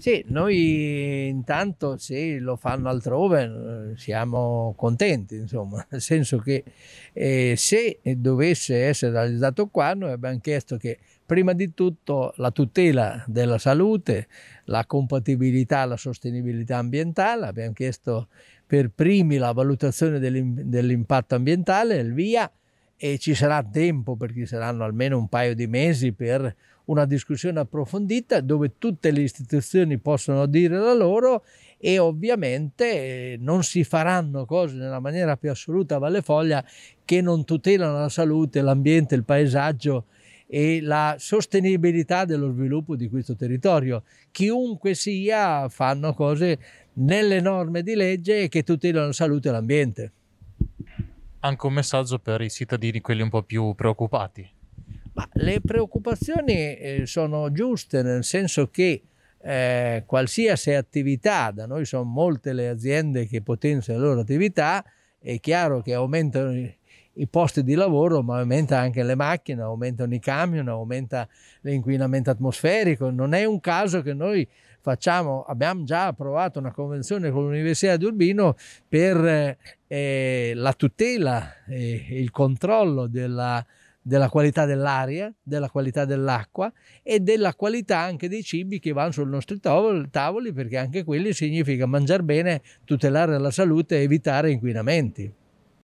Sì, noi intanto se lo fanno altrove eh, siamo contenti, insomma, nel senso che eh, se dovesse essere realizzato qua noi abbiamo chiesto che prima di tutto la tutela della salute, la compatibilità, la sostenibilità ambientale, abbiamo chiesto per primi la valutazione dell'impatto ambientale, il via, e ci sarà tempo perché saranno almeno un paio di mesi per una discussione approfondita dove tutte le istituzioni possono dire la loro e ovviamente eh, non si faranno cose nella maniera più assoluta a Valle Foglia che non tutelano la salute, l'ambiente, il paesaggio e la sostenibilità dello sviluppo di questo territorio. Chiunque sia fanno cose nelle norme di legge che tutelano la salute e l'ambiente anche un messaggio per i cittadini, quelli un po' più preoccupati. Ma le preoccupazioni eh, sono giuste, nel senso che eh, qualsiasi attività, da noi sono molte le aziende che potenziano la loro attività, è chiaro che aumentano i, i posti di lavoro, ma aumenta anche le macchine, aumentano i camion, aumenta l'inquinamento atmosferico. Non è un caso che noi facciamo, abbiamo già approvato una convenzione con l'Università di Urbino per eh, eh la tutela eh, e il controllo della, della qualità dell'aria, della qualità dell'acqua e della qualità anche dei cibi che vanno sui nostri tavoli, perché anche quelli significa mangiare bene, tutelare la salute e evitare inquinamenti.